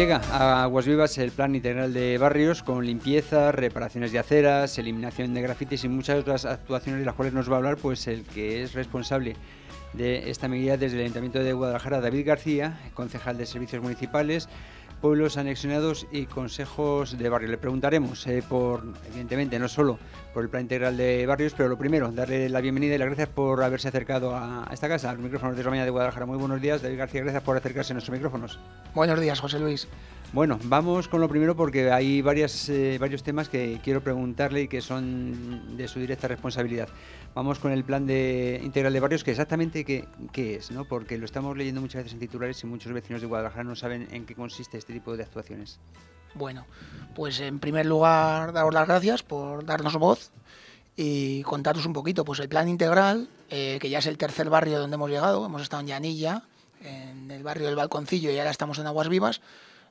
Llega a Aguas Vivas el plan integral de barrios con limpieza, reparaciones de aceras, eliminación de grafitis y muchas otras actuaciones de las cuales nos va a hablar pues el que es responsable de esta medida desde el Ayuntamiento de Guadalajara, David García, concejal de Servicios Municipales, pueblos anexionados y consejos de barrio. Le preguntaremos, eh, por, evidentemente, no solo por el plan integral de barrios, pero lo primero, darle la bienvenida y las gracias por haberse acercado a, esta casa, al micrófono de la de Guadalajara. Muy buenos días, David García, gracias por acercarse a nuestros micrófonos. Buenos días, José Luis. Bueno, vamos con lo primero porque hay varias, eh, varios temas que quiero preguntarle y que son de su directa responsabilidad. Vamos con el plan de integral de barrios, que exactamente qué, es, ¿no? porque lo estamos leyendo muchas veces en titulares y muchos vecinos de Guadalajara no saben en qué consiste este tipo de actuaciones. Bueno, pues en primer lugar daros las gracias por darnos voz y contaros un poquito. Pues el plan integral, eh, que ya es el tercer barrio donde hemos llegado, hemos estado en Llanilla, en el barrio del Balconcillo y ahora estamos en Aguas Vivas,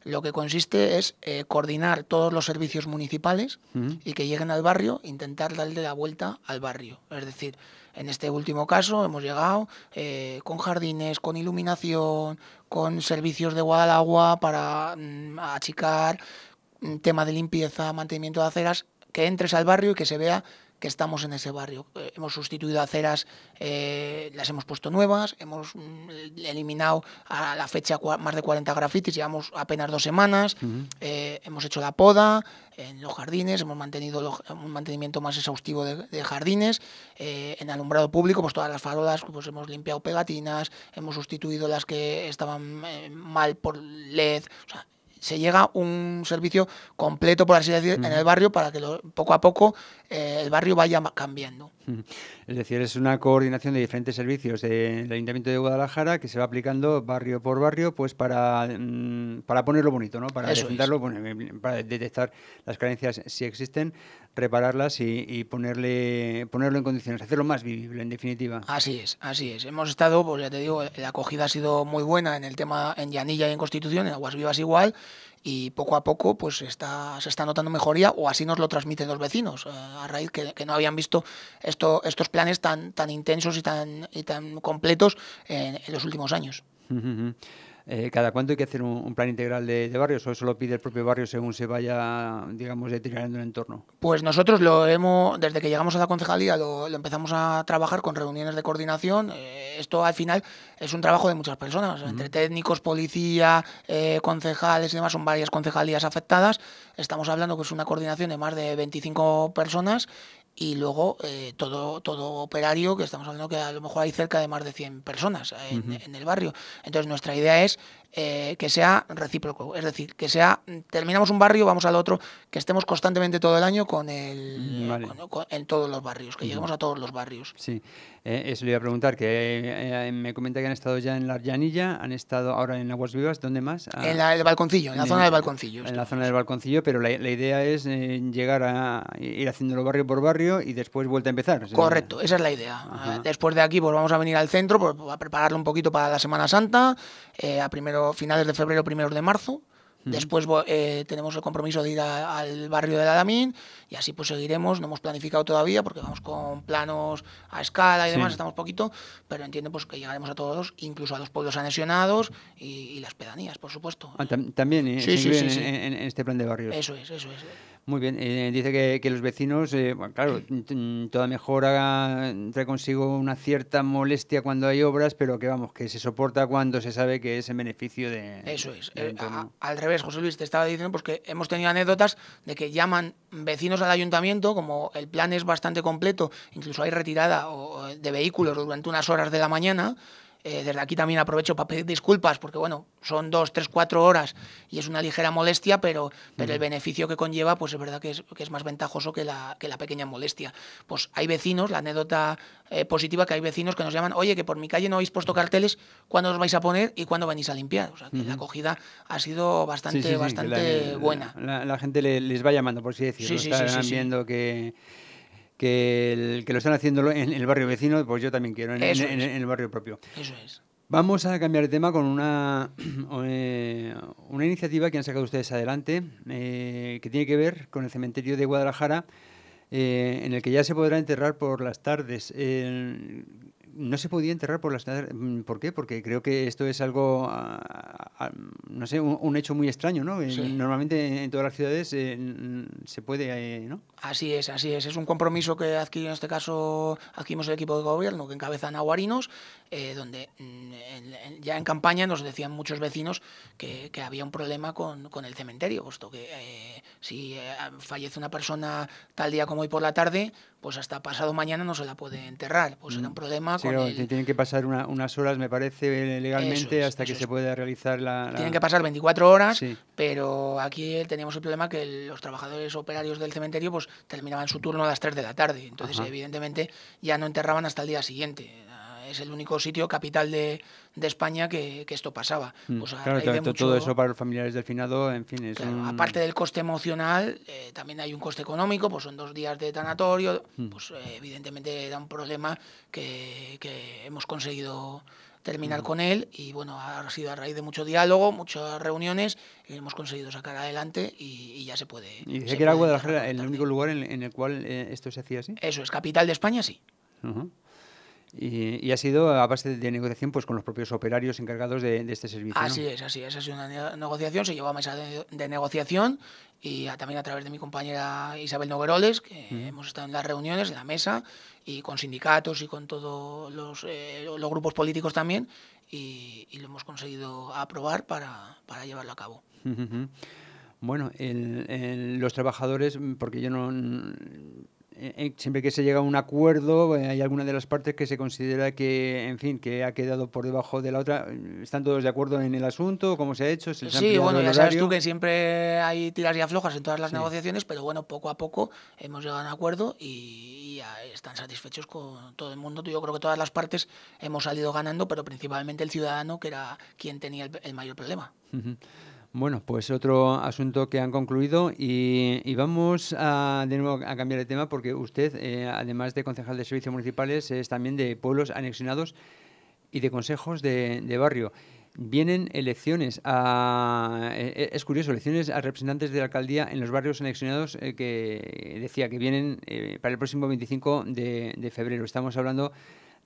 lo que consiste es eh, coordinar todos los servicios municipales y que lleguen al barrio, intentar darle la vuelta al barrio. Es decir, en este último caso hemos llegado eh, con jardines, con iluminación, con servicios de guadalagua para mm, achicar, mm, tema de limpieza, mantenimiento de aceras, que entres al barrio y que se vea que estamos en ese barrio. Eh, hemos sustituido aceras, eh, las hemos puesto nuevas, hemos mm, eliminado a la fecha más de 40 grafitis, llevamos apenas dos semanas, eh, hemos hecho la poda en los jardines, hemos mantenido un mantenimiento más exhaustivo de, jardines, eh, en alumbrado público, pues todas las farolas, pues hemos limpiado pegatinas, hemos sustituido las que estaban mal por LED, o sea, se llega un servicio completo, por así decir, en el barrio para que poco a poco eh, el barrio vaya cambiando. Es decir, es una coordinación de diferentes servicios del Ayuntamiento de Guadalajara que se va aplicando barrio por barrio pues para, mm, ponerlo bonito, ¿no? para, eh, para detectar las carencias si existen repararlas y, ponerle, ponerlo en condiciones, hacerlo más vivible, en definitiva. Así es, así es. Hemos estado, pues ya te digo, la acogida ha sido muy buena en el tema en Llanilla y en Constitución, en Aguas Vivas igual, y poco a poco pues está, se está notando mejoría o así nos lo transmiten los vecinos, eh, a raíz que, que, no habían visto esto, estos planes tan, tan intensos y tan, y tan completos en, en los últimos años. Eh, ¿Cada cuánto hay que hacer un, plan integral de, barrios o eso lo pide el propio barrio según se vaya, digamos, deteriorando el entorno? Pues nosotros lo hemos, desde que llegamos a la concejalía, lo, empezamos a trabajar con reuniones de coordinación. Eh, esto al final es un trabajo de muchas personas, entre técnicos, policía, eh, concejales y demás, son varias concejalías afectadas. Estamos hablando que es una coordinación de más de 25 personas y luego eh, todo, todo operario, que estamos hablando que a lo mejor hay cerca de más de 100 personas en el barrio. Entonces nuestra idea es eh, que sea recíproco. Es decir, que sea, terminamos un barrio, vamos al otro, que estemos constantemente todo el año con el, en todos los barrios, que lleguemos a todos los barrios. Sí, eh, eso le iba a preguntar, que eh, me comenta que han estado ya en La Arllanilla, han estado ahora en Aguas Vivas, ¿dónde más? Ah, en la, el balconcillo, en la zona del balconcillo. En la zona del balconcillo, pero la, idea es llegar a ir haciéndolo barrio por barrio y después vuelta a empezar. Correcto, esa es la idea. Después de aquí, pues vamos a venir al centro, pues, a prepararlo un poquito para la Semana Santa, a primero finales de febrero, primeros de marzo. Después eh, tenemos el compromiso de ir al barrio la Alamín y así pues seguiremos. No hemos planificado todavía porque vamos con planos a escala y demás, estamos poquito, pero entiendo pues que llegaremos a todos, incluso a los pueblos anexionados y, las pedanías, por supuesto. Ah, también ¿eh? en, este plan de barrio. Eso es, eso es. Muy bien, eh, dice que, que, los vecinos, eh, claro, toda mejora trae consigo una cierta molestia cuando hay obras, pero que vamos, que se soporta cuando se sabe que es en beneficio de... Eso es, eh, al revés, José Luis, te estaba diciendo pues que hemos tenido anécdotas de que llaman vecinos al ayuntamiento, como el plan es bastante completo, incluso hay retirada de vehículos durante unas horas de la mañana, eh, desde aquí también aprovecho para pedir disculpas, porque bueno, son dos, tres, cuatro horas y es una ligera molestia, pero, pero el beneficio que conlleva, pues es verdad que es, más ventajoso que la, que la pequeña molestia. Pues hay vecinos, la anécdota eh, positiva que hay vecinos que nos llaman, oye, que por mi calle no habéis puesto carteles, ¿cuándo os vais a poner y cuándo venís a limpiar? la acogida ha sido bastante, bastante buena. La, gente les va llamando, por así decirlo, están viendo que que, el, que lo están haciendo en, el barrio vecino, pues yo también quiero, en, el barrio propio. Eso es. Vamos a cambiar de tema con una, eh, una iniciativa que han sacado ustedes adelante, eh, que tiene que ver con el cementerio de Guadalajara, eh, en el que ya se podrá enterrar por las tardes no se podía enterrar por las mm, ¿Por qué? Porque creo que esto es algo, ah, ah, no sé, un, hecho muy extraño, ¿no? Normalmente en todas las ciudades eh, se puede, eh, ¿no? Así es, así es. Es un compromiso que adquirió en este caso, adquirimos el equipo de gobierno que encabezan a eh, donde mm, ya en campaña nos decían muchos vecinos que, había un problema con, con, el cementerio, puesto que eh, si fallece una persona tal día como hoy por la tarde, pues hasta pasado mañana no se la puede enterrar. Pues era un mm. problema Tienen que pasar unas horas, me parece, legalmente, hasta que se pueda realizar la, Tienen que pasar 24 horas, pero aquí teníamos el problema que los trabajadores operarios del cementerio pues terminaban su turno a las 3 de la tarde. Entonces, evidentemente, ya no enterraban hasta el día siguiente es el único sitio capital de, España que, esto pasaba. Mm, pues claro, todo eso para los familiares del finado, en fin, Aparte del coste emocional, eh, también hay un coste económico, pues son dos días de tanatorio, mm. pues eh, evidentemente era un problema que, hemos conseguido terminar mm. con él y bueno, ha sido a raíz de mucho diálogo, muchas reuniones, hemos conseguido sacar adelante y, ya se puede. ¿Y sé que era Guadalajara el único lugar en, el cual eh, esto se hacía así? Eso es, capital de España sí. Y, ha sido a base de negociación pues, con los propios operarios encargados de, este servicio. Así es, así es. Ha sido una negociación, se llevó a mesa de, negociación y también a través de mi compañera Isabel Nogueroles, que hemos estado en las reuniones, en la mesa, y con sindicatos y con todos los, eh, grupos políticos también, y, lo hemos conseguido aprobar para, llevarlo a cabo. Bueno, los trabajadores, porque yo no eh, eh, siempre que se llega a un acuerdo, eh, hay alguna de las partes que se considera que, en fin, que ha quedado por debajo de la otra. Mm, ¿Están todos de acuerdo en el asunto? ¿Cómo se ha hecho? sí, bueno, ya sabes tú que siempre hay tiras y aflojas en todas las negociaciones, pero bueno, poco a poco hemos llegado a un acuerdo y, están satisfechos con todo el mundo. Yo creo que todas las partes hemos salido ganando, pero principalmente el ciudadano, que era quien tenía el, mayor problema. Bueno, pues otro asunto que han concluido y, vamos a, de nuevo a cambiar de tema porque usted, eh, además de concejal de servicios municipales, es también de pueblos anexionados y de consejos de, barrio. Vienen elecciones, a, e, e, es curioso, elecciones a representantes de la alcaldía en los barrios anexionados eh, que decía que vienen eh, para el próximo 25 de, de febrero. Estamos hablando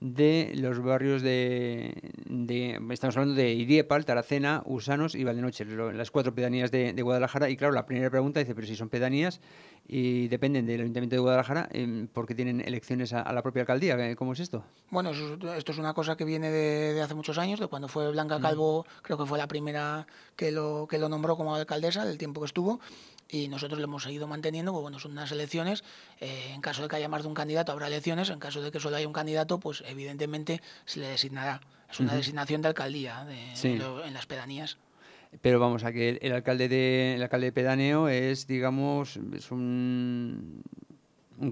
de los barrios de, de estamos hablando de Iriepal Taracena, Usanos y Valdenoche, las cuatro pedanías de, de Guadalajara. Y claro, la primera pregunta dice, pero si son pedanías, y dependen del Ayuntamiento de Guadalajara em, porque tienen elecciones a, la propia alcaldía. Eh, ¿Cómo es esto? Bueno, esto es una cosa que viene de, hace muchos años, de cuando fue Blanca mm. Calvo, creo que fue la primera que lo, que lo nombró como alcaldesa, del tiempo que estuvo y nosotros lo hemos seguido manteniendo, pues bueno, son unas elecciones, eh, en caso de que haya más de un candidato habrá elecciones, en caso de que solo haya un candidato, pues evidentemente se le designará. Es una designación de alcaldía en las pedanías pero vamos, a que el, alcalde de el alcalde de Pedaneo es, digamos, es un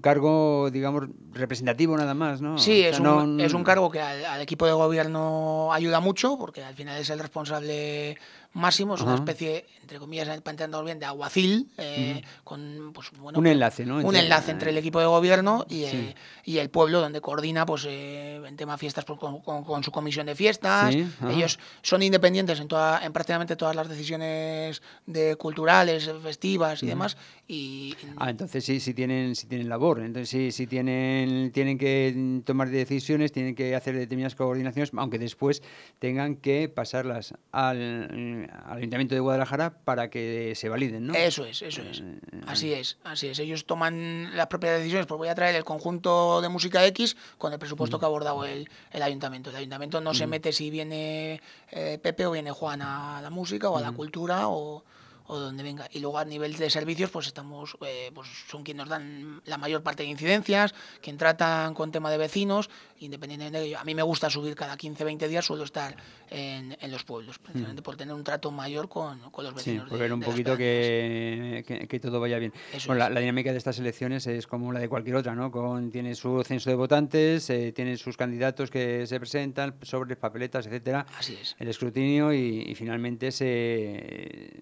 cargo, digamos, representativo nada más, ¿no? Sí, es, un, es un cargo que al, equipo de gobierno ayuda mucho, porque al final es el responsable Máximo, es una especie, entre comillas, planteando bien, de aguacil, eh, con pues, un pues, enlace, Un enlace entre el equipo de gobierno y, el, y el pueblo, donde coordina pues eh, en tema fiestas pues, con, su comisión de fiestas. Ellos son independientes en, toda, en prácticamente todas las decisiones de culturales, festivas y demás. Y, ah, entonces sí, si tienen, si tienen labor, entonces sí, si tienen, tienen que tomar decisiones, tienen que hacer determinadas coordinaciones, aunque después tengan que pasarlas al al Ayuntamiento de Guadalajara para que se validen, ¿no? Eso es, eso es. Eh, así es, así es. Ellos toman las propias decisiones, pues voy a traer el conjunto de música X con el presupuesto mm. que ha abordado el, Ayuntamiento. El Ayuntamiento no se mm. mete si viene eh, Pepe o viene Juan a la música o a la mm. cultura o o donde venga. Y luego a nivel de servicios, pues estamos, eh, pues son quienes nos dan la mayor parte de incidencias, quien tratan con tema de vecinos, independientemente a mí me gusta subir cada 15, 20 días, suelo estar en, los pueblos, mm. precisamente por tener un trato mayor con, con los vecinos. Sí, por ver un poquito que, todo vaya bien. la, dinámica de estas elecciones es como la de cualquier otra, ¿no? Con, tiene su censo de votantes, eh, tiene sus candidatos que se presentan, sobres, papeletas, etcétera. Así es. El escrutinio y finalmente se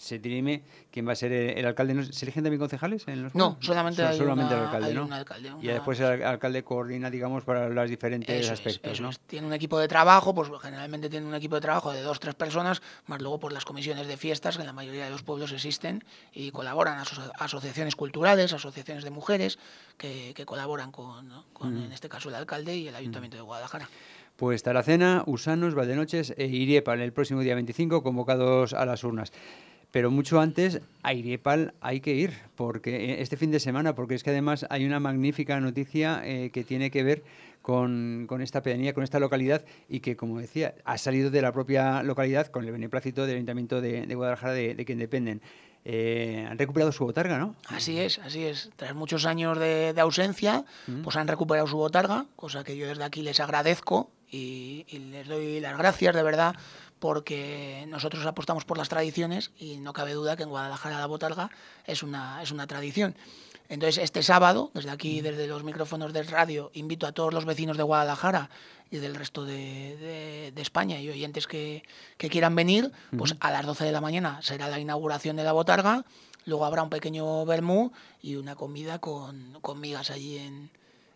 se dirime quién va a ser el, alcalde. ¿Se eligen también concejales? no, solamente, el alcalde. Y después el alcalde coordina, digamos, para los diferentes aspectos. Tiene un equipo de trabajo, pues generalmente tiene un equipo de trabajo de dos, tres personas, más luego por las comisiones de fiestas, que en la mayoría de los pueblos existen, y colaboran asociaciones culturales, asociaciones de mujeres, que, colaboran con, mm. en este caso, el alcalde y el ayuntamiento de Guadalajara. Pues Taracena, Usanos, Valdenoches e Iriepa en el próximo día 25 convocados a las urnas pero mucho antes a Iriepal hay que ir, porque eh, este fin de semana, porque es que además hay una magnífica noticia eh, que tiene que ver con, esta pedanía, con esta localidad, y que, como decía, ha salido de la propia localidad con el beneplácito del Ayuntamiento de, Guadalajara de, quien dependen. Eh, han recuperado su botarga, ¿no? Así es, así es. Tras muchos años de, ausencia, pues han recuperado su botarga, cosa que yo desde aquí les agradezco y les doy las gracias de verdad porque nosotros apostamos por las tradiciones y no cabe duda que en Guadalajara la botarga es una, es una tradición. Entonces, este sábado, desde aquí, mm. desde los micrófonos del radio, invito a todos los vecinos de Guadalajara y del resto de, de, España y oyentes que, que quieran venir, pues a las 12 de la mañana será la inauguración de la botarga, luego habrá un pequeño vermú y una comida con, con migas allí en,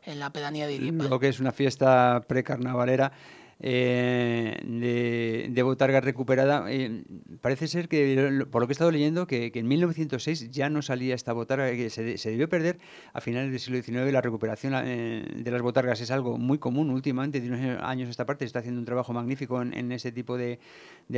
en la pedanía de Iripa. Lo que es una fiesta precarnavalera. Eh, de, botarga recuperada. Eh, parece ser que, por lo que he estado leyendo, que, en 1906 ya no salía esta botarga, que se, debió perder a finales del siglo XIX. La recuperación eh, de las botargas es algo muy común últimamente, de unos años esta parte, se está haciendo un trabajo magnífico en, ese tipo de,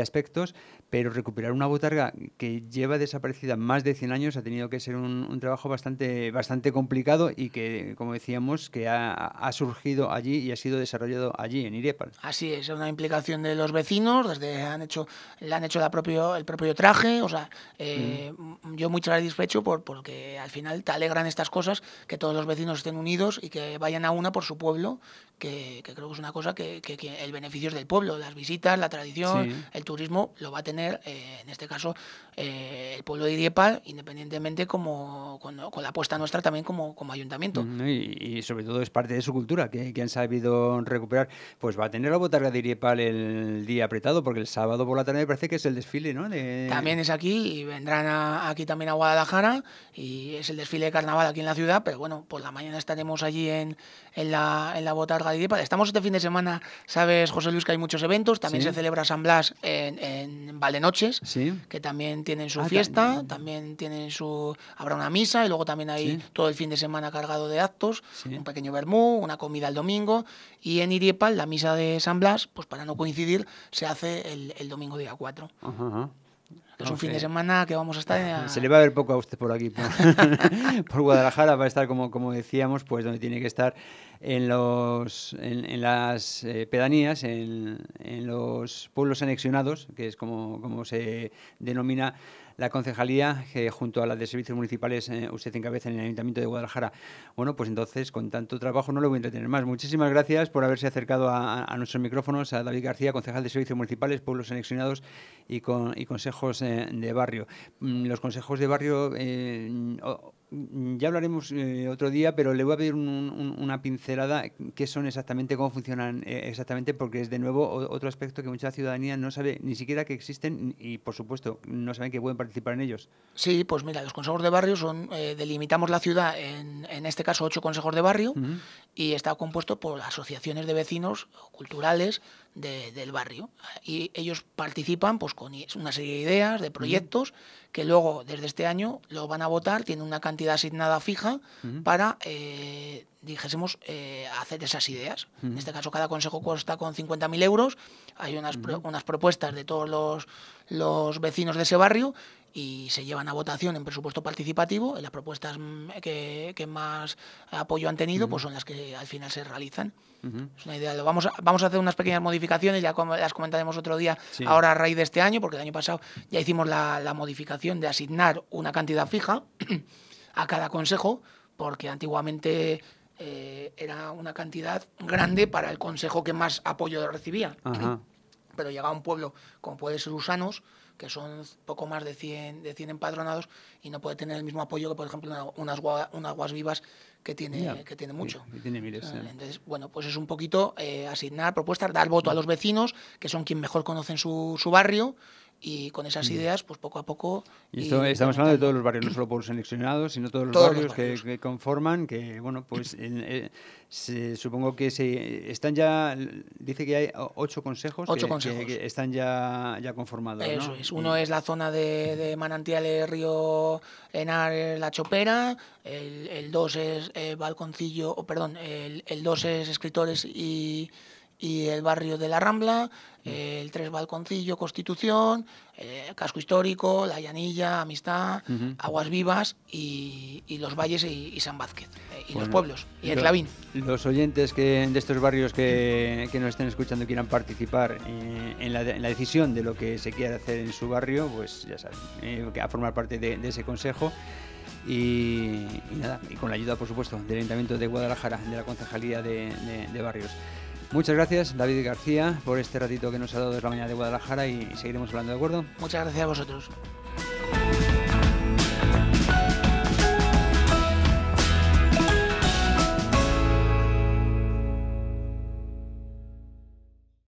aspectos, pero recuperar una botarga que lleva desaparecida más de 100 años ha tenido que ser un, trabajo bastante, bastante complicado y que, como decíamos, que ha, surgido allí y ha sido desarrollado allí, en Irepal. Sí, es, una implicación de los vecinos, desde han hecho, le han hecho la propio, el propio traje, o sea, eh, mm. yo muy satisfecho por, porque al final te alegran estas cosas, que todos los vecinos estén unidos y que vayan a una por su pueblo, que, creo que es una cosa que, el beneficio es del pueblo, las visitas, la tradición, el turismo lo va a tener, eh, en este caso, eh, el pueblo de Idiepal, independientemente como con, la apuesta nuestra también como, como ayuntamiento. Mm, y, sobre todo es parte de su cultura, que, que han sabido recuperar, pues va a tener botarga de Iriepal el día apretado, porque el sábado por la tarde me parece que es el desfile, ¿no? También es aquí y vendrán aquí también a Guadalajara y es el desfile de carnaval aquí en la ciudad, pero bueno, por la mañana estaremos allí en, en, la, en la botarga de Iriepal. Estamos este fin de semana, sabes, José Luis, que hay muchos eventos. También se celebra San Blas en, en Valenoches, sí. que también tienen su ah, fiesta, también. tienen su... Habrá una misa y luego también hay todo el fin de semana cargado de actos, un pequeño bermú, una comida el domingo y en Iriepal la misa de San Blas, pues para no coincidir, se hace el, domingo día 4. es un fin de semana que vamos a estar... Se le va a ver poco a usted por aquí, por, Guadalajara, va a estar, como, como decíamos, pues donde tiene que estar en, los, en, las eh, pedanías, en, en, los pueblos anexionados, que es como, como se denomina la concejalía, que junto a la de servicios municipales eh, usted encabeza en el Ayuntamiento de Guadalajara. Bueno, pues entonces, con tanto trabajo, no lo voy a entretener más. Muchísimas gracias por haberse acercado a, nuestros micrófonos, a David García, concejal de servicios municipales, pueblos anexionados y, con, consejos eh, de barrio. Mm, los consejos de barrio. Mm, ya hablaremos eh, otro día, pero le voy a pedir una pincelada, qué son exactamente, cómo funcionan eh, exactamente, porque es de nuevo otro aspecto que mucha ciudadanía no sabe ni siquiera que existen y, por supuesto, no saben que pueden participar en ellos. Sí, pues mira, los consejos de barrio son, eh, delimitamos la ciudad, en, en, este caso ocho consejos de barrio, y está compuesto por asociaciones de vecinos culturales, del barrio. Y ellos participan pues, con una serie de ideas, de proyectos, que luego, desde este año, lo van a votar, tienen una cantidad asignada fija para eh, dijésemos eh, hacer esas ideas. En este caso, cada consejo cuesta con 50.000 euros. Hay unas, unas propuestas de todos los, vecinos de ese barrio y se llevan a votación en presupuesto participativo. las propuestas mm, que, más apoyo han tenido pues son las que al final se realizan. Es una idea. Lo vamos, a, vamos a hacer unas pequeñas modificaciones, ya las comentaremos otro día, ahora a raíz de este año, porque el año pasado ya hicimos la, la modificación de asignar una cantidad fija a cada consejo porque antiguamente eh, era una cantidad grande para el consejo que más apoyo recibía. Ajá. Pero llegaba un pueblo como puede ser Usanos, que son poco más de 100, de 100 empadronados y no puede tener el mismo apoyo que, por ejemplo, unas, aguas vivas que tiene, que tiene mucho. tiene miles, eh, Entonces, bueno, pues es un poquito eh, asignar propuestas, dar voto a los vecinos, que son quien mejor conocen su barrio y con esas mm. ideas, pues poco a poco... Y, estamos hablando de todos los barrios, no solo por seleccionados, sino todos los barrios, Que, conforman, que, bueno, pues eh, supongo que se están ya, dice que hay ocho consejos, que, están ya, ya conformados. Eso es, uno mm. es la zona de, de manantiales eh, Río Enar, eh, La Chopera, el, dos es Balconcillo, o perdón, el, el dos es Escritores y y el barrio de la Rambla, mm. el Tres Balconcillo, Constitución, eh, Casco Histórico, La Llanilla, Amistad, Aguas Vivas y, Los Valles y, San Vázquez, eh, y los pueblos, y el Clavín. Los oyentes que, de estos barrios que, nos estén escuchando quieran participar eh, en la, decisión de lo que se quiera hacer en su barrio, pues ya saben, a formar parte de, ese consejo. Y, nada, y con la ayuda, por supuesto, del Ayuntamiento de Guadalajara, de la Concejalía de Barrios. Muchas gracias, David García, por este ratito que nos ha dado desde la mañana de Guadalajara y seguiremos hablando, ¿de acuerdo? Muchas gracias a vosotros.